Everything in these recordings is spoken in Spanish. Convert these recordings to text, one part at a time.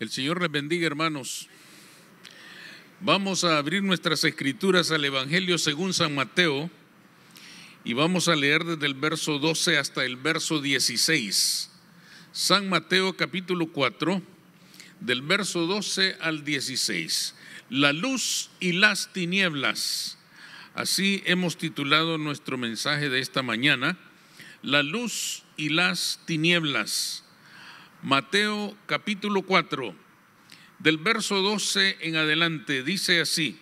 El Señor les bendiga, hermanos. Vamos a abrir nuestras escrituras al Evangelio según San Mateo y vamos a leer desde el verso 12 hasta el verso 16. San Mateo capítulo 4, del verso 12 al 16. La luz y las tinieblas. Así hemos titulado nuestro mensaje de esta mañana, La luz y las tinieblas. Mateo capítulo 4, del verso 12 en adelante, dice así,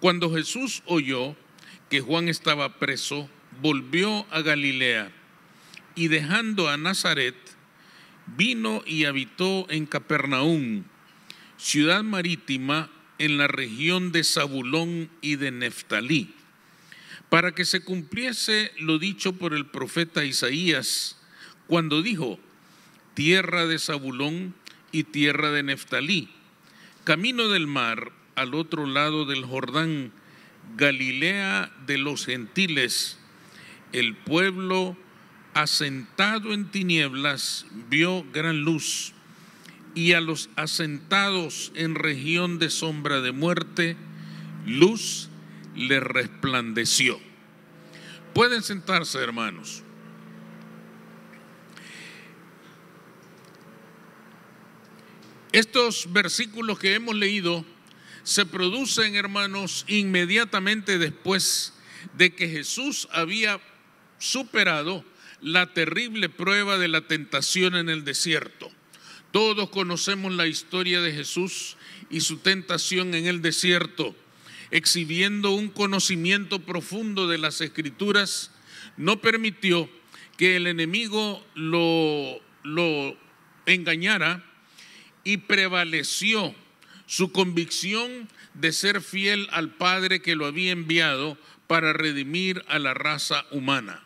cuando Jesús oyó que Juan estaba preso, volvió a Galilea y dejando a Nazaret, vino y habitó en Capernaum, ciudad marítima en la región de Zabulón y de Neftalí, para que se cumpliese lo dicho por el profeta Isaías, cuando dijo, tierra de Zabulón y tierra de Neftalí, camino del mar al otro lado del Jordán, Galilea de los gentiles, el pueblo asentado en tinieblas vio gran luz, y a los asentados en región de sombra de muerte, luz les resplandeció. Pueden sentarse, hermanos. Estos versículos que hemos leído se producen, hermanos, inmediatamente después de que Jesús había superado la terrible prueba de la tentación en el desierto. Todos conocemos la historia de Jesús y su tentación en el desierto, exhibiendo un conocimiento profundo de las escrituras, no permitió que el enemigo lo, lo engañara y prevaleció su convicción de ser fiel al Padre que lo había enviado para redimir a la raza humana.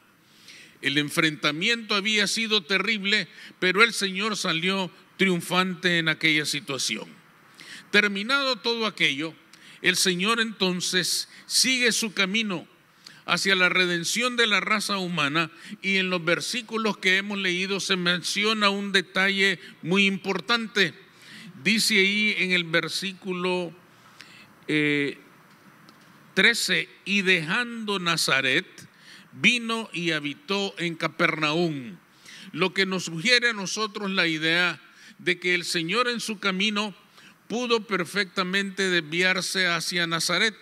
El enfrentamiento había sido terrible, pero el Señor salió triunfante en aquella situación. Terminado todo aquello, el Señor entonces sigue su camino hacia la redención de la raza humana y en los versículos que hemos leído se menciona un detalle muy importante Dice ahí en el versículo 13, eh, y dejando Nazaret, vino y habitó en Capernaum. Lo que nos sugiere a nosotros la idea de que el Señor en su camino pudo perfectamente desviarse hacia Nazaret,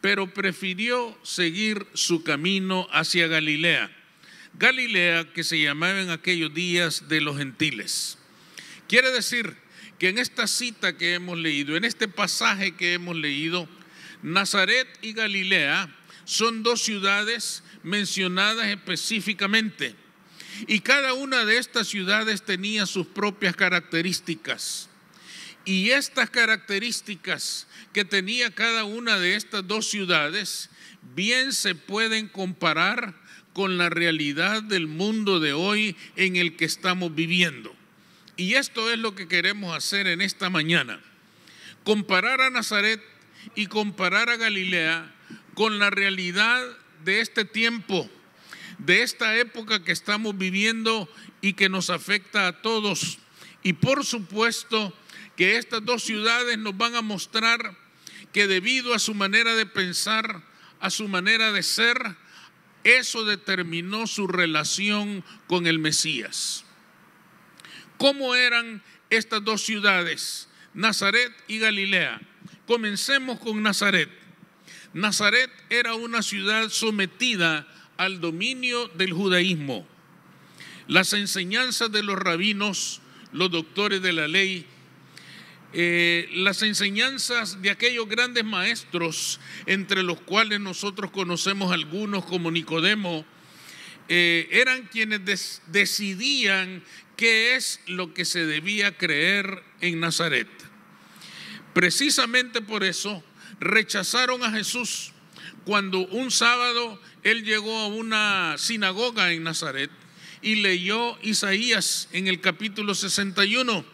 pero prefirió seguir su camino hacia Galilea. Galilea que se llamaba en aquellos días de los gentiles. Quiere decir que en esta cita que hemos leído, en este pasaje que hemos leído, Nazaret y Galilea son dos ciudades mencionadas específicamente. Y cada una de estas ciudades tenía sus propias características. Y estas características que tenía cada una de estas dos ciudades bien se pueden comparar con la realidad del mundo de hoy en el que estamos viviendo. Y esto es lo que queremos hacer en esta mañana. Comparar a Nazaret y comparar a Galilea con la realidad de este tiempo, de esta época que estamos viviendo y que nos afecta a todos. Y por supuesto que estas dos ciudades nos van a mostrar que debido a su manera de pensar, a su manera de ser, eso determinó su relación con el Mesías cómo eran estas dos ciudades, Nazaret y Galilea. Comencemos con Nazaret. Nazaret era una ciudad sometida al dominio del judaísmo. Las enseñanzas de los rabinos, los doctores de la ley, eh, las enseñanzas de aquellos grandes maestros, entre los cuales nosotros conocemos algunos como Nicodemo, eh, eran quienes decidían qué es lo que se debía creer en Nazaret. Precisamente por eso rechazaron a Jesús cuando un sábado él llegó a una sinagoga en Nazaret y leyó Isaías en el capítulo 61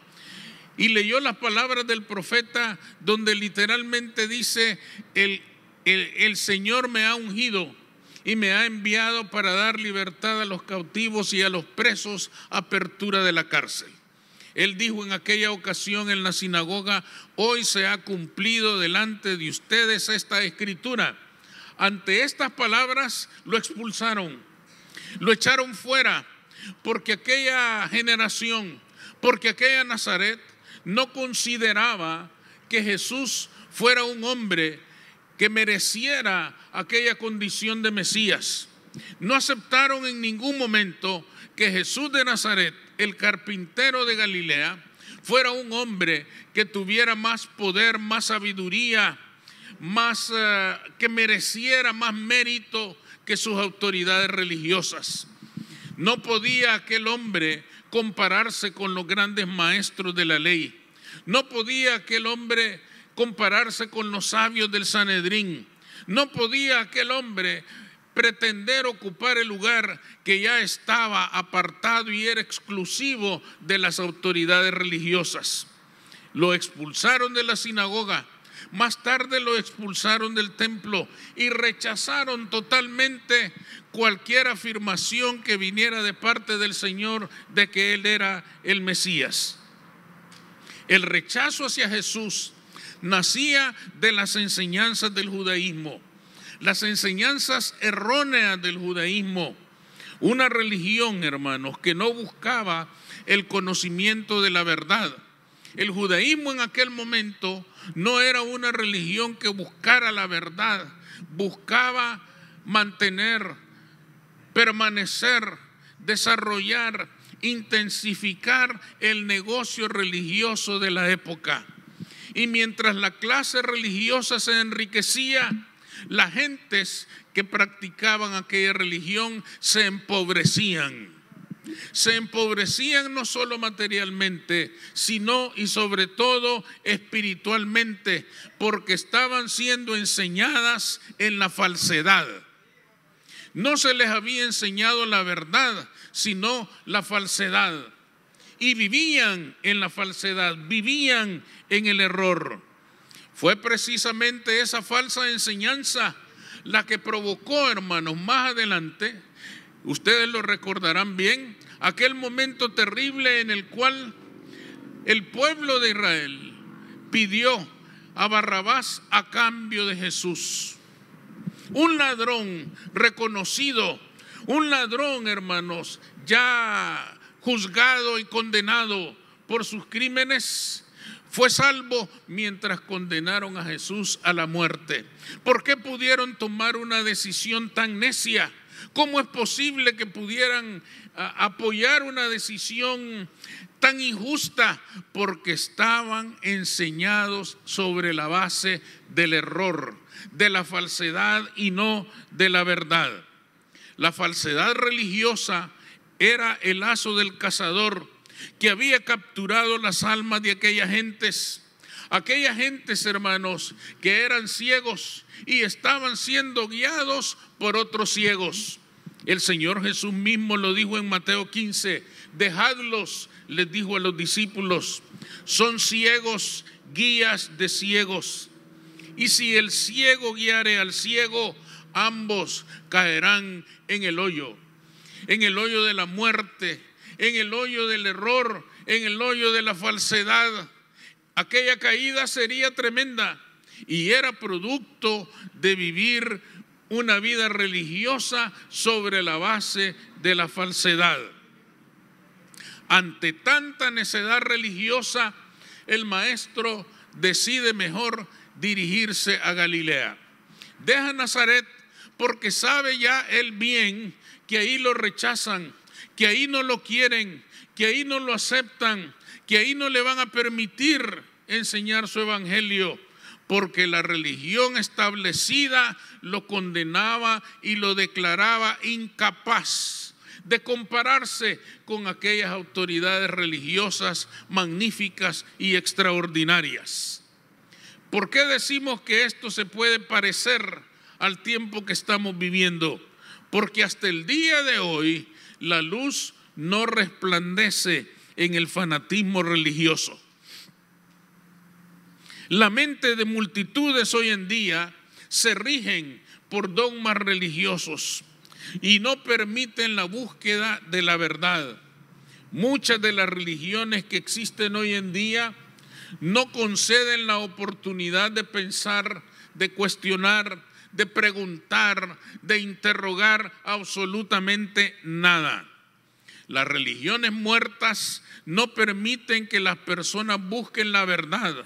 y leyó las palabras del profeta donde literalmente dice, el, el Señor me ha ungido y me ha enviado para dar libertad a los cautivos y a los presos, apertura de la cárcel. Él dijo en aquella ocasión en la sinagoga, hoy se ha cumplido delante de ustedes esta escritura. Ante estas palabras lo expulsaron, lo echaron fuera, porque aquella generación, porque aquella Nazaret no consideraba que Jesús fuera un hombre, que mereciera aquella condición de Mesías. No aceptaron en ningún momento que Jesús de Nazaret, el carpintero de Galilea, fuera un hombre que tuviera más poder, más sabiduría, más eh, que mereciera más mérito que sus autoridades religiosas. No podía aquel hombre compararse con los grandes maestros de la ley. No podía aquel hombre compararse con los sabios del Sanedrín. No podía aquel hombre pretender ocupar el lugar que ya estaba apartado y era exclusivo de las autoridades religiosas. Lo expulsaron de la sinagoga, más tarde lo expulsaron del templo y rechazaron totalmente cualquier afirmación que viniera de parte del Señor de que Él era el Mesías. El rechazo hacia Jesús nacía de las enseñanzas del judaísmo, las enseñanzas erróneas del judaísmo. Una religión, hermanos, que no buscaba el conocimiento de la verdad. El judaísmo en aquel momento no era una religión que buscara la verdad, buscaba mantener, permanecer, desarrollar, intensificar el negocio religioso de la época. Y mientras la clase religiosa se enriquecía, las gentes que practicaban aquella religión se empobrecían. Se empobrecían no solo materialmente, sino y sobre todo espiritualmente, porque estaban siendo enseñadas en la falsedad. No se les había enseñado la verdad, sino la falsedad y vivían en la falsedad, vivían en el error. Fue precisamente esa falsa enseñanza la que provocó, hermanos, más adelante, ustedes lo recordarán bien, aquel momento terrible en el cual el pueblo de Israel pidió a Barrabás a cambio de Jesús. Un ladrón reconocido, un ladrón, hermanos, ya juzgado y condenado por sus crímenes, fue salvo mientras condenaron a Jesús a la muerte. ¿Por qué pudieron tomar una decisión tan necia? ¿Cómo es posible que pudieran apoyar una decisión tan injusta? Porque estaban enseñados sobre la base del error, de la falsedad y no de la verdad. La falsedad religiosa era el lazo del cazador que había capturado las almas de aquellas gentes. Aquellas gentes, hermanos, que eran ciegos y estaban siendo guiados por otros ciegos. El Señor Jesús mismo lo dijo en Mateo 15, dejadlos, les dijo a los discípulos, son ciegos, guías de ciegos. Y si el ciego guiare al ciego, ambos caerán en el hoyo en el hoyo de la muerte, en el hoyo del error, en el hoyo de la falsedad. Aquella caída sería tremenda y era producto de vivir una vida religiosa sobre la base de la falsedad. Ante tanta necedad religiosa, el maestro decide mejor dirigirse a Galilea. Deja Nazaret porque sabe ya el bien que ahí lo rechazan, que ahí no lo quieren, que ahí no lo aceptan, que ahí no le van a permitir enseñar su evangelio, porque la religión establecida lo condenaba y lo declaraba incapaz de compararse con aquellas autoridades religiosas magníficas y extraordinarias. ¿Por qué decimos que esto se puede parecer al tiempo que estamos viviendo? porque hasta el día de hoy la luz no resplandece en el fanatismo religioso. La mente de multitudes hoy en día se rigen por dogmas religiosos y no permiten la búsqueda de la verdad. Muchas de las religiones que existen hoy en día no conceden la oportunidad de pensar, de cuestionar, de preguntar, de interrogar absolutamente nada. Las religiones muertas no permiten que las personas busquen la verdad,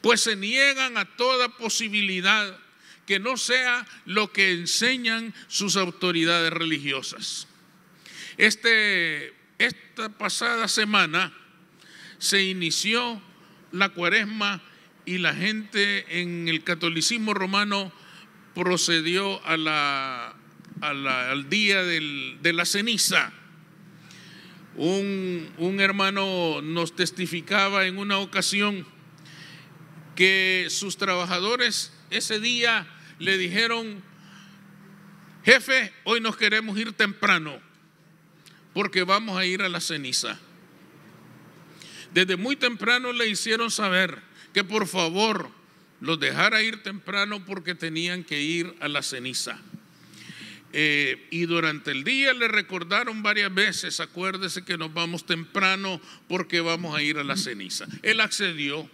pues se niegan a toda posibilidad que no sea lo que enseñan sus autoridades religiosas. Este, esta pasada semana se inició la cuaresma y la gente en el catolicismo romano procedió a la, al día de la ceniza. un hermano nos testificaba en una ocasión que sus trabajadores ese día le dijeron, jefe, hoy nos queremos ir temprano porque vamos a ir a la ceniza. Desde muy temprano le hicieron saber que por favor los dejara ir temprano porque tenían que ir a la ceniza. Eh, y durante el día le recordaron varias veces, acuérdese que nos vamos temprano porque vamos a ir a la ceniza. Él accedió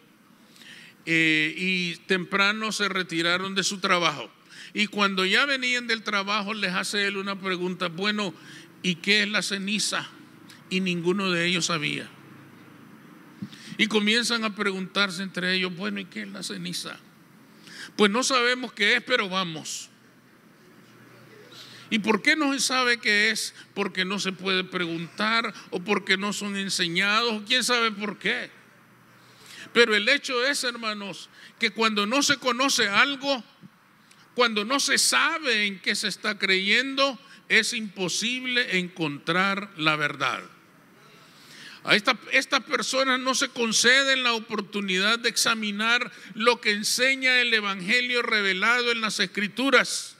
eh, y temprano se retiraron de su trabajo. Y cuando ya venían del trabajo les hace él una pregunta, bueno, ¿y qué es la ceniza? Y ninguno de ellos sabía. Y comienzan a preguntarse entre ellos, bueno, ¿y qué es la ceniza? Pues no sabemos qué es, pero vamos. ¿Y por qué no se sabe qué es? Porque no se puede preguntar o porque no son enseñados, quién sabe por qué. Pero el hecho es, hermanos, que cuando no se conoce algo, cuando no se sabe en qué se está creyendo, es imposible encontrar la verdad. A estas personas no se conceden la oportunidad de examinar lo que enseña el Evangelio revelado en las Escrituras,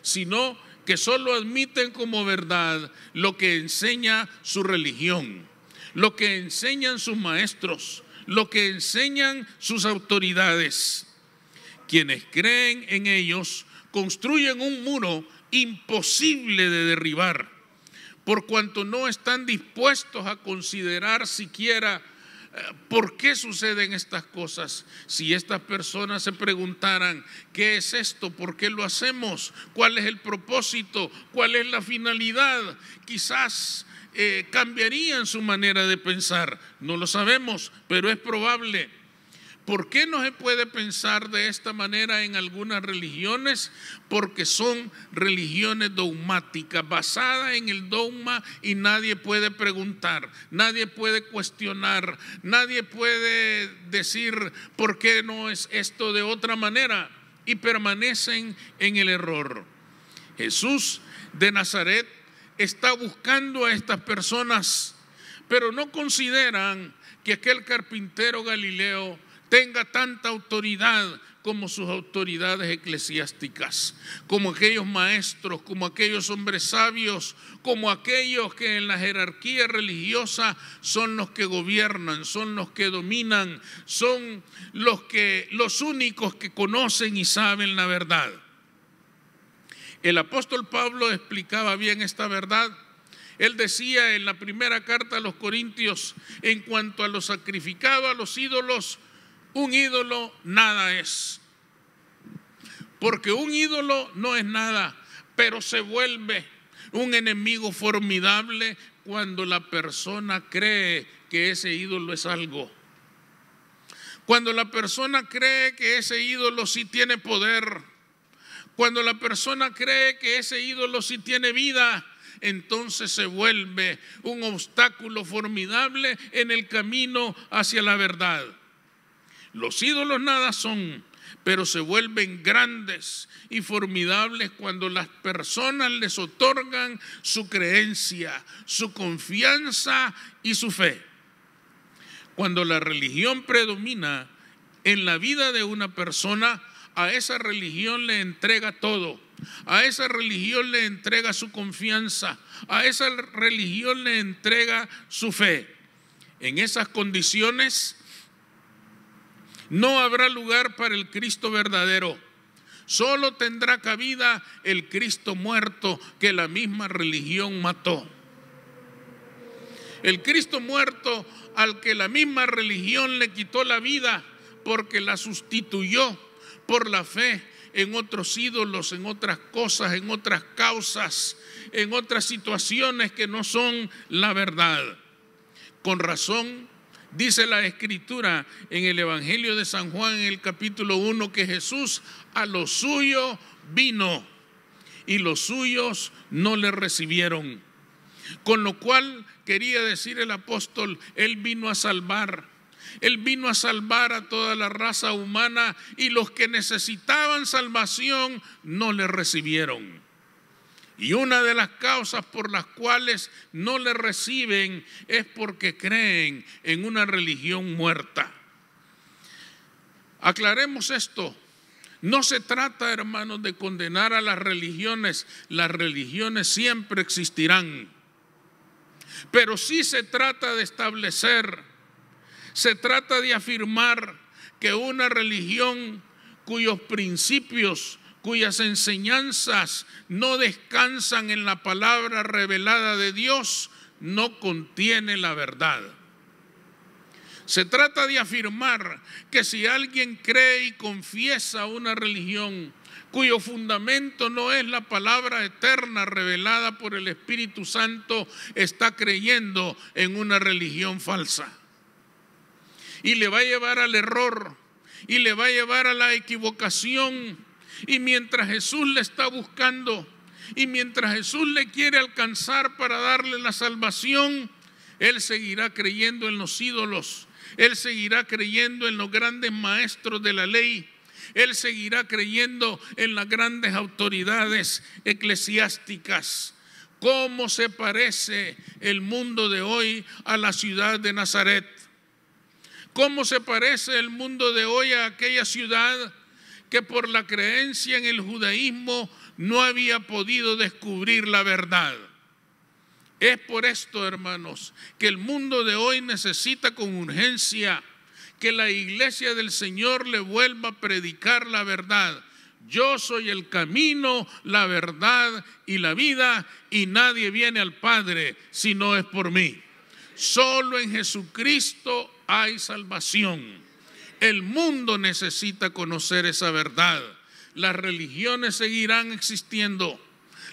sino que solo admiten como verdad lo que enseña su religión, lo que enseñan sus maestros, lo que enseñan sus autoridades. Quienes creen en ellos construyen un muro imposible de derribar por cuanto no están dispuestos a considerar siquiera eh, por qué suceden estas cosas. Si estas personas se preguntaran, ¿qué es esto? ¿Por qué lo hacemos? ¿Cuál es el propósito? ¿Cuál es la finalidad? Quizás eh, cambiarían su manera de pensar. No lo sabemos, pero es probable ¿Por qué no se puede pensar de esta manera en algunas religiones? Porque son religiones dogmáticas, basadas en el dogma y nadie puede preguntar, nadie puede cuestionar, nadie puede decir por qué no es esto de otra manera y permanecen en el error. Jesús de Nazaret está buscando a estas personas, pero no consideran que aquel carpintero galileo tenga tanta autoridad como sus autoridades eclesiásticas, como aquellos maestros, como aquellos hombres sabios, como aquellos que en la jerarquía religiosa son los que gobiernan, son los que dominan, son los que los únicos que conocen y saben la verdad. El apóstol Pablo explicaba bien esta verdad. Él decía en la primera carta a los Corintios, en cuanto a los sacrificados, a los ídolos, un ídolo nada es. Porque un ídolo no es nada, pero se vuelve un enemigo formidable cuando la persona cree que ese ídolo es algo. Cuando la persona cree que ese ídolo sí tiene poder. Cuando la persona cree que ese ídolo sí tiene vida entonces se vuelve un obstáculo formidable en el camino hacia la verdad. Los ídolos nada son, pero se vuelven grandes y formidables cuando las personas les otorgan su creencia, su confianza y su fe. Cuando la religión predomina en la vida de una persona, a esa religión le entrega todo. A esa religión le entrega su confianza, a esa religión le entrega su fe. En esas condiciones no habrá lugar para el Cristo verdadero. Solo tendrá cabida el Cristo muerto que la misma religión mató. El Cristo muerto al que la misma religión le quitó la vida porque la sustituyó por la fe en otros ídolos, en otras cosas, en otras causas, en otras situaciones que no son la verdad. Con razón, Dice la escritura en el Evangelio de San Juan en el capítulo 1 que Jesús a lo suyo vino y los suyos no le recibieron. Con lo cual quería decir el apóstol, Él vino a salvar. Él vino a salvar a toda la raza humana y los que necesitaban salvación no le recibieron. Y una de las causas por las cuales no le reciben es porque creen en una religión muerta. Aclaremos esto. No se trata, hermanos, de condenar a las religiones. Las religiones siempre existirán. Pero sí se trata de establecer, se trata de afirmar que una religión cuyos principios cuyas enseñanzas no descansan en la palabra revelada de Dios, no contiene la verdad. Se trata de afirmar que si alguien cree y confiesa una religión cuyo fundamento no es la palabra eterna revelada por el Espíritu Santo, está creyendo en una religión falsa. Y le va a llevar al error, y le va a llevar a la equivocación y mientras Jesús le está buscando y mientras Jesús le quiere alcanzar para darle la salvación, Él seguirá creyendo en los ídolos, Él seguirá creyendo en los grandes maestros de la ley, Él seguirá creyendo en las grandes autoridades eclesiásticas. ¿Cómo se parece el mundo de hoy a la ciudad de Nazaret? ¿Cómo se parece el mundo de hoy a aquella ciudad que por la creencia en el judaísmo no había podido descubrir la verdad. Es por esto, hermanos, que el mundo de hoy necesita con urgencia que la iglesia del Señor le vuelva a predicar la verdad. Yo soy el camino, la verdad y la vida, y nadie viene al Padre si no es por mí. Solo en Jesucristo hay salvación. El mundo necesita conocer esa verdad. Las religiones seguirán existiendo.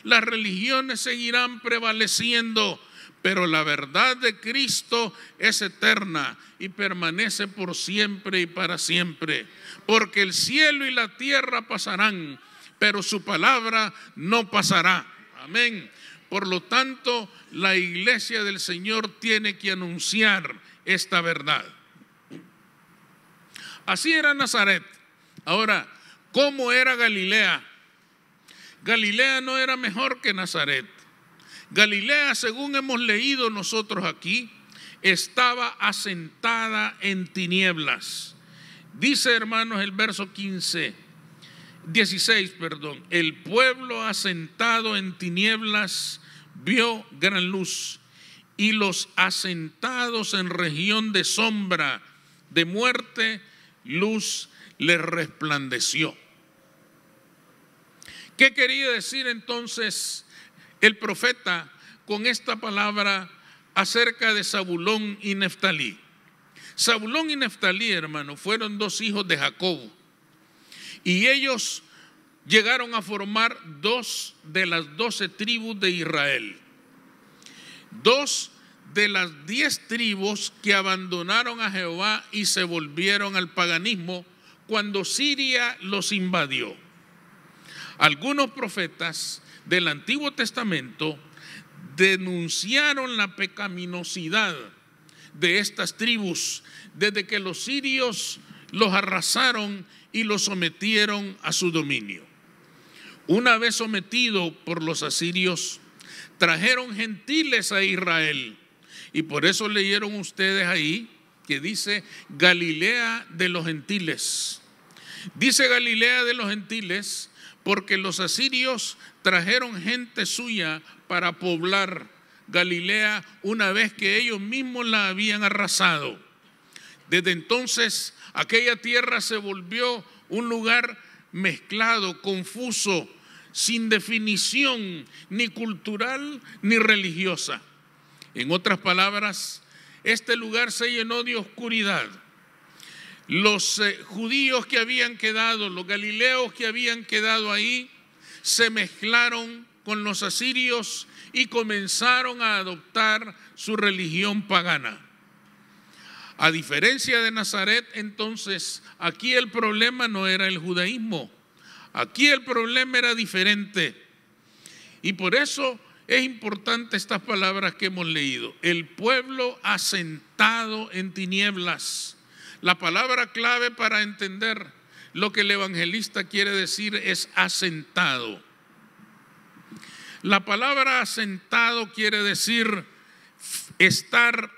Las religiones seguirán prevaleciendo. Pero la verdad de Cristo es eterna y permanece por siempre y para siempre. Porque el cielo y la tierra pasarán, pero su palabra no pasará. Amén. Por lo tanto, la iglesia del Señor tiene que anunciar esta verdad. Así era Nazaret. Ahora, ¿cómo era Galilea? Galilea no era mejor que Nazaret. Galilea, según hemos leído nosotros aquí, estaba asentada en tinieblas. Dice, hermanos, el verso 15, 16, perdón, el pueblo asentado en tinieblas vio gran luz y los asentados en región de sombra, de muerte, luz le resplandeció. ¿Qué quería decir entonces el profeta con esta palabra acerca de Zabulón y Neftalí? Zabulón y Neftalí, hermano, fueron dos hijos de Jacob Y ellos llegaron a formar dos de las doce tribus de Israel. Dos de las diez tribus que abandonaron a Jehová y se volvieron al paganismo cuando Siria los invadió. Algunos profetas del Antiguo Testamento denunciaron la pecaminosidad de estas tribus desde que los sirios los arrasaron y los sometieron a su dominio. Una vez sometido por los asirios, trajeron gentiles a Israel y por eso leyeron ustedes ahí que dice Galilea de los gentiles. Dice Galilea de los gentiles porque los asirios trajeron gente suya para poblar Galilea una vez que ellos mismos la habían arrasado. Desde entonces aquella tierra se volvió un lugar mezclado, confuso, sin definición ni cultural ni religiosa. En otras palabras, este lugar se llenó de oscuridad. Los eh, judíos que habían quedado, los galileos que habían quedado ahí, se mezclaron con los asirios y comenzaron a adoptar su religión pagana. A diferencia de Nazaret, entonces, aquí el problema no era el judaísmo, aquí el problema era diferente. Y por eso es importante estas palabras que hemos leído. El pueblo asentado en tinieblas. La palabra clave para entender lo que el evangelista quiere decir es asentado. La palabra asentado quiere decir estar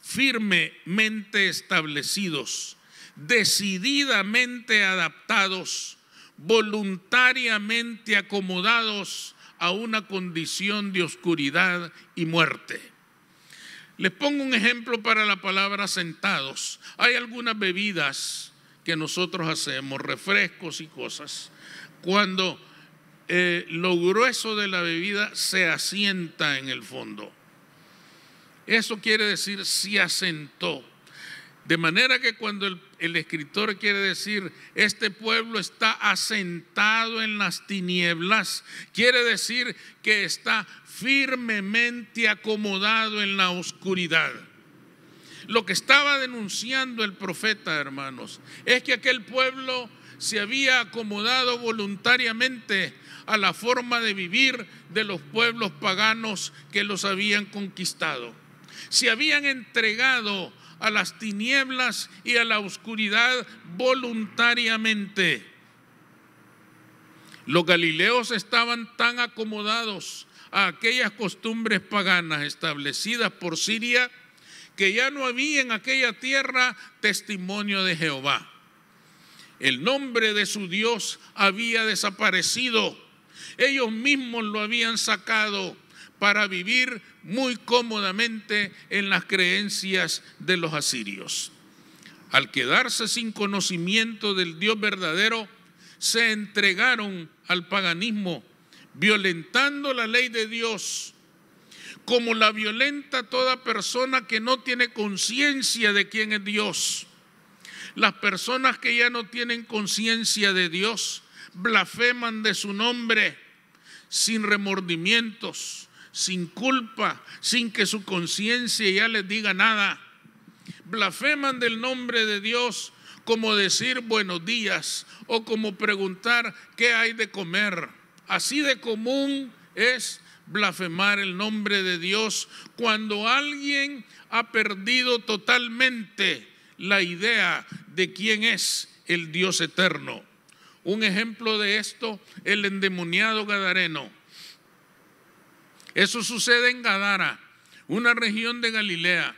firmemente establecidos, decididamente adaptados, voluntariamente acomodados a una condición de oscuridad y muerte. Les pongo un ejemplo para la palabra sentados. Hay algunas bebidas que nosotros hacemos, refrescos y cosas. Cuando eh, lo grueso de la bebida se asienta en el fondo. Eso quiere decir se asentó. De manera que cuando el, escritor quiere decir, este pueblo está asentado en las tinieblas, quiere decir que está firmemente acomodado en la oscuridad. Lo que estaba denunciando el profeta, hermanos, es que aquel pueblo se había acomodado voluntariamente a la forma de vivir de los pueblos paganos que los habían conquistado se habían entregado a las tinieblas y a la oscuridad voluntariamente. Los galileos estaban tan acomodados a aquellas costumbres paganas establecidas por Siria que ya no había en aquella tierra testimonio de Jehová. El nombre de su Dios había desaparecido. Ellos mismos lo habían sacado para vivir muy cómodamente en las creencias de los asirios. Al quedarse sin conocimiento del Dios verdadero, se entregaron al paganismo, violentando la ley de Dios, como la violenta toda persona que no tiene conciencia de quién es Dios. Las personas que ya no tienen conciencia de Dios blasfeman de su nombre sin remordimientos sin culpa, sin que su conciencia ya les diga nada. Blasfeman del nombre de Dios como decir buenos días o como preguntar qué hay de comer. Así de común es blasfemar el nombre de Dios cuando alguien ha perdido totalmente la idea de quién es el Dios eterno. Un ejemplo de esto, el endemoniado Gadareno eso sucede en Gadara, una región de Galilea.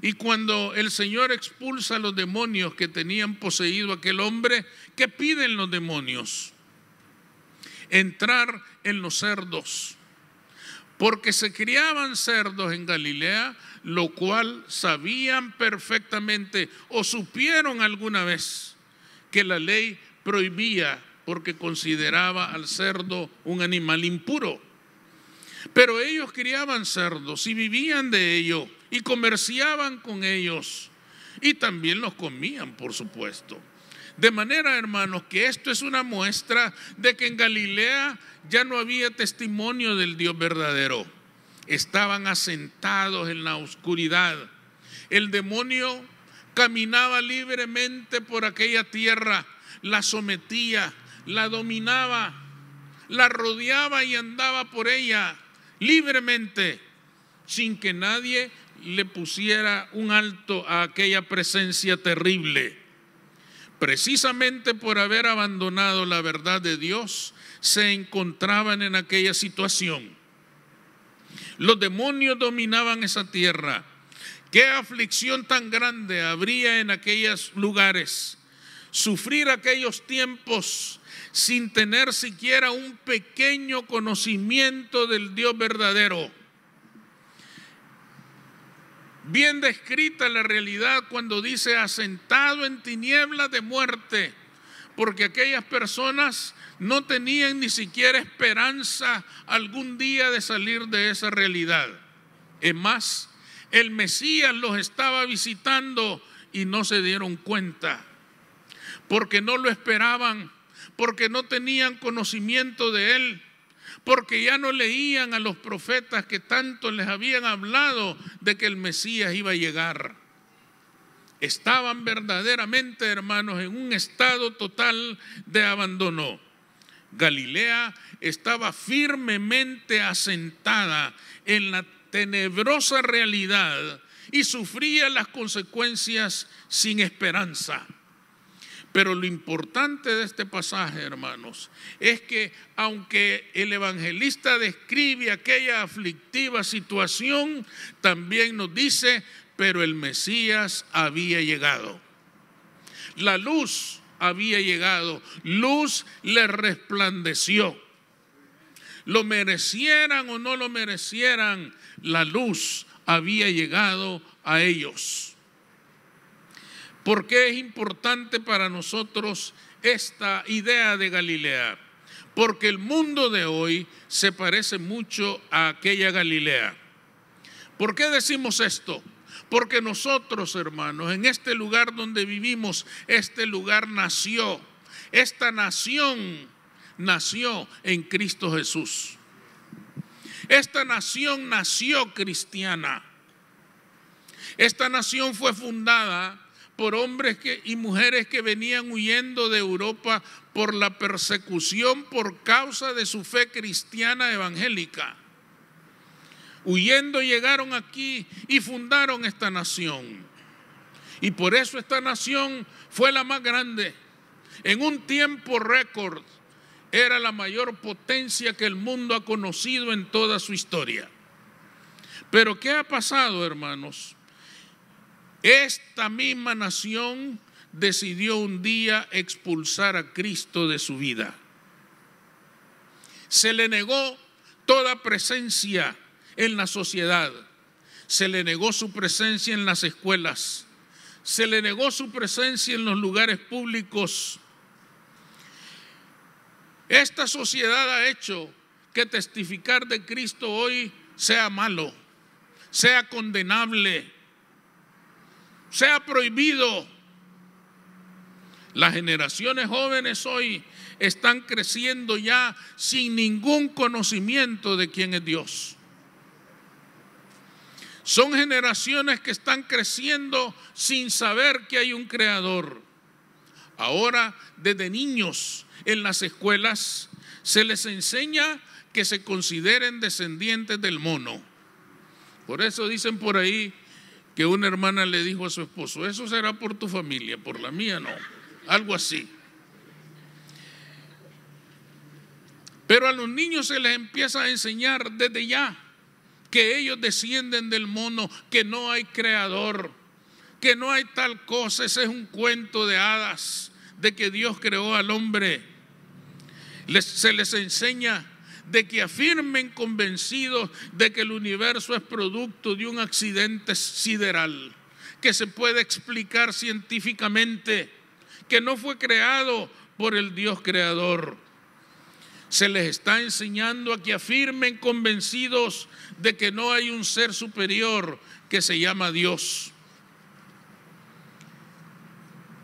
Y cuando el Señor expulsa a los demonios que tenían poseído aquel hombre, ¿qué piden los demonios? Entrar en los cerdos, porque se criaban cerdos en Galilea, lo cual sabían perfectamente o supieron alguna vez que la ley prohibía porque consideraba al cerdo un animal impuro. Pero ellos criaban cerdos y vivían de ellos y comerciaban con ellos y también los comían, por supuesto. De manera, hermanos, que esto es una muestra de que en Galilea ya no había testimonio del Dios verdadero. Estaban asentados en la oscuridad. El demonio caminaba libremente por aquella tierra, la sometía, la dominaba, la rodeaba y andaba por ella libremente, sin que nadie le pusiera un alto a aquella presencia terrible. Precisamente por haber abandonado la verdad de Dios, se encontraban en aquella situación. Los demonios dominaban esa tierra. Qué aflicción tan grande habría en aquellos lugares. Sufrir aquellos tiempos sin tener siquiera un pequeño conocimiento del Dios verdadero. Bien descrita la realidad cuando dice asentado en tinieblas de muerte, porque aquellas personas no tenían ni siquiera esperanza algún día de salir de esa realidad. Es más, el Mesías los estaba visitando y no se dieron cuenta, porque no lo esperaban porque no tenían conocimiento de él, porque ya no leían a los profetas que tanto les habían hablado de que el Mesías iba a llegar. Estaban verdaderamente, hermanos, en un estado total de abandono. Galilea estaba firmemente asentada en la tenebrosa realidad y sufría las consecuencias sin esperanza. Pero lo importante de este pasaje, hermanos, es que aunque el evangelista describe aquella aflictiva situación, también nos dice, pero el Mesías había llegado. La luz había llegado, luz le resplandeció. Lo merecieran o no lo merecieran, la luz había llegado a ellos. ¿Por qué es importante para nosotros esta idea de Galilea? Porque el mundo de hoy se parece mucho a aquella Galilea. ¿Por qué decimos esto? Porque nosotros, hermanos, en este lugar donde vivimos, este lugar nació, esta nación nació en Cristo Jesús. Esta nación nació cristiana. Esta nación fue fundada por hombres y mujeres que venían huyendo de Europa por la persecución por causa de su fe cristiana evangélica. Huyendo llegaron aquí y fundaron esta nación. Y por eso esta nación fue la más grande. En un tiempo récord era la mayor potencia que el mundo ha conocido en toda su historia. Pero ¿qué ha pasado, hermanos? Esta misma nación decidió un día expulsar a Cristo de su vida. Se le negó toda presencia en la sociedad. Se le negó su presencia en las escuelas. Se le negó su presencia en los lugares públicos. Esta sociedad ha hecho que testificar de Cristo hoy sea malo, sea condenable, sea prohibido. Las generaciones jóvenes hoy están creciendo ya sin ningún conocimiento de quién es Dios. Son generaciones que están creciendo sin saber que hay un creador. Ahora, desde niños en las escuelas, se les enseña que se consideren descendientes del mono. Por eso dicen por ahí, que una hermana le dijo a su esposo, eso será por tu familia, por la mía no, algo así. Pero a los niños se les empieza a enseñar desde ya que ellos descienden del mono, que no hay creador, que no hay tal cosa, ese es un cuento de hadas, de que Dios creó al hombre. se les enseña de que afirmen convencidos de que el universo es producto de un accidente sideral, que se puede explicar científicamente, que no fue creado por el Dios creador. Se les está enseñando a que afirmen convencidos de que no hay un ser superior que se llama Dios.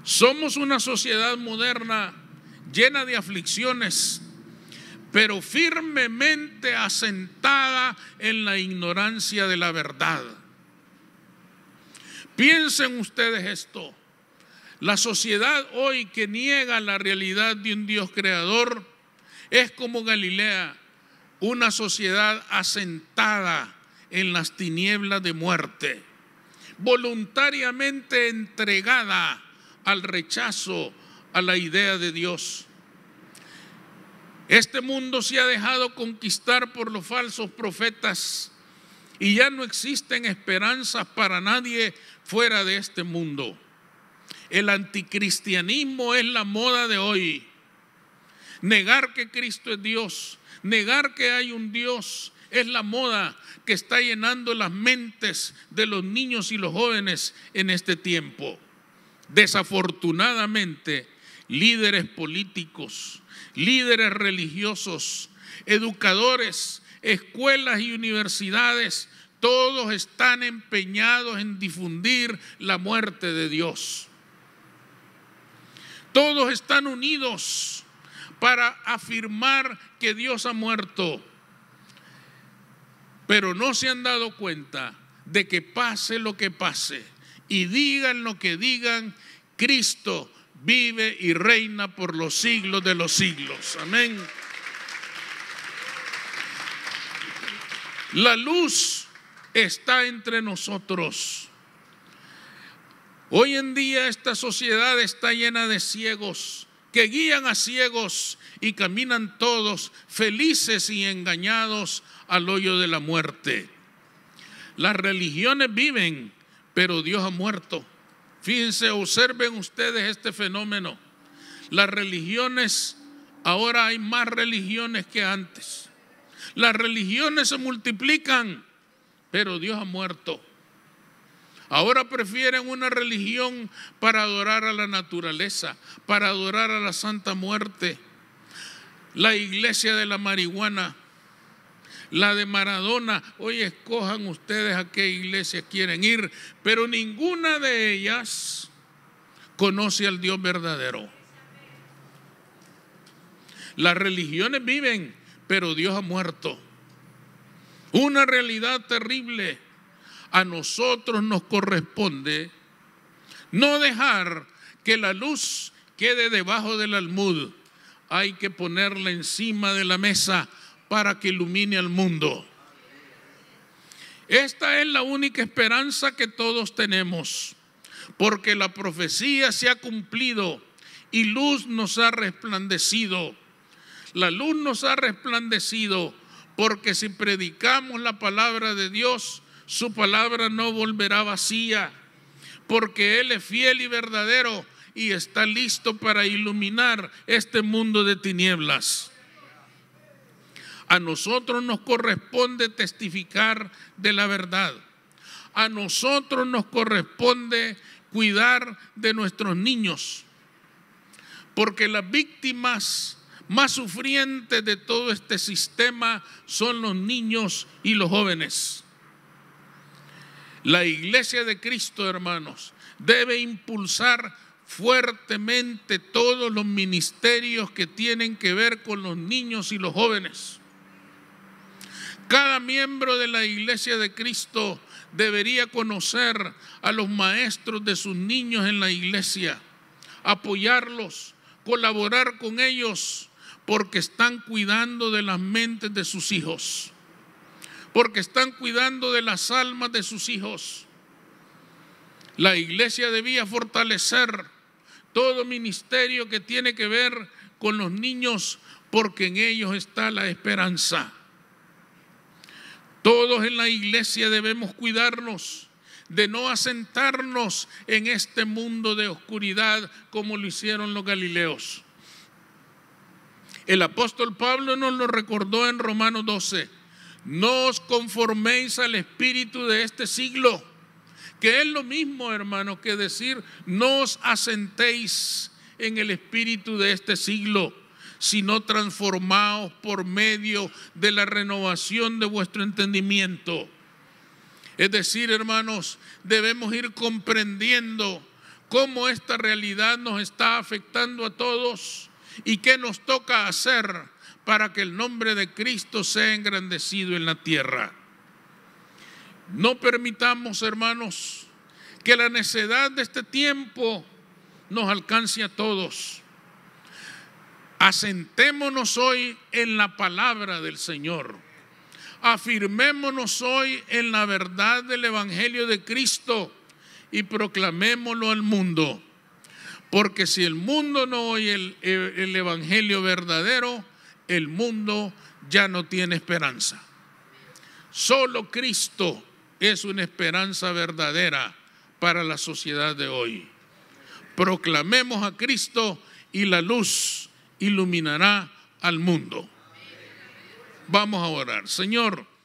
Somos una sociedad moderna llena de aflicciones, pero firmemente asentada en la ignorancia de la verdad. Piensen ustedes esto. La sociedad hoy que niega la realidad de un Dios creador es como Galilea, una sociedad asentada en las tinieblas de muerte, voluntariamente entregada al rechazo a la idea de Dios. Este mundo se ha dejado conquistar por los falsos profetas y ya no existen esperanzas para nadie fuera de este mundo. El anticristianismo es la moda de hoy. Negar que Cristo es Dios, negar que hay un Dios, es la moda que está llenando las mentes de los niños y los jóvenes en este tiempo. Desafortunadamente, líderes políticos, líderes religiosos, educadores, escuelas y universidades, todos están empeñados en difundir la muerte de Dios. Todos están unidos para afirmar que Dios ha muerto, pero no se han dado cuenta de que pase lo que pase y digan lo que digan, Cristo vive y reina por los siglos de los siglos. Amén. La luz está entre nosotros. Hoy en día esta sociedad está llena de ciegos que guían a ciegos y caminan todos felices y engañados al hoyo de la muerte. Las religiones viven, pero Dios ha muerto. Fíjense, observen ustedes este fenómeno. Las religiones, ahora hay más religiones que antes. Las religiones se multiplican, pero Dios ha muerto. Ahora prefieren una religión para adorar a la naturaleza, para adorar a la Santa Muerte, la iglesia de la marihuana, la de Maradona. Hoy escojan ustedes a qué iglesia quieren ir, pero ninguna de ellas conoce al Dios verdadero. Las religiones viven, pero Dios ha muerto. Una realidad terrible. A nosotros nos corresponde no dejar que la luz quede debajo del almud. Hay que ponerla encima de la mesa para que ilumine al mundo. Esta es la única esperanza que todos tenemos, porque la profecía se ha cumplido y luz nos ha resplandecido. La luz nos ha resplandecido porque si predicamos la palabra de Dios, su palabra no volverá vacía, porque Él es fiel y verdadero y está listo para iluminar este mundo de tinieblas. A nosotros nos corresponde testificar de la verdad. A nosotros nos corresponde cuidar de nuestros niños. Porque las víctimas más sufrientes de todo este sistema son los niños y los jóvenes. La iglesia de Cristo, hermanos, debe impulsar fuertemente todos los ministerios que tienen que ver con los niños y los jóvenes. Cada miembro de la iglesia de Cristo debería conocer a los maestros de sus niños en la iglesia, apoyarlos, colaborar con ellos, porque están cuidando de las mentes de sus hijos, porque están cuidando de las almas de sus hijos. La iglesia debía fortalecer todo ministerio que tiene que ver con los niños, porque en ellos está la esperanza. Todos en la iglesia debemos cuidarnos de no asentarnos en este mundo de oscuridad como lo hicieron los galileos. El apóstol Pablo nos lo recordó en Romanos 12. No os conforméis al espíritu de este siglo, que es lo mismo, hermano, que decir, no os asentéis en el espíritu de este siglo sino transformados por medio de la renovación de vuestro entendimiento. Es decir, hermanos, debemos ir comprendiendo cómo esta realidad nos está afectando a todos y qué nos toca hacer para que el nombre de Cristo sea engrandecido en la tierra. No permitamos, hermanos, que la necedad de este tiempo nos alcance a todos. Asentémonos hoy en la palabra del Señor. Afirmémonos hoy en la verdad del Evangelio de Cristo y proclamémoslo al mundo. Porque si el mundo no oye el, eh, Evangelio verdadero, el mundo ya no tiene esperanza. Solo Cristo es una esperanza verdadera para la sociedad de hoy. Proclamemos a Cristo y la luz iluminará al mundo. Vamos a orar. Señor,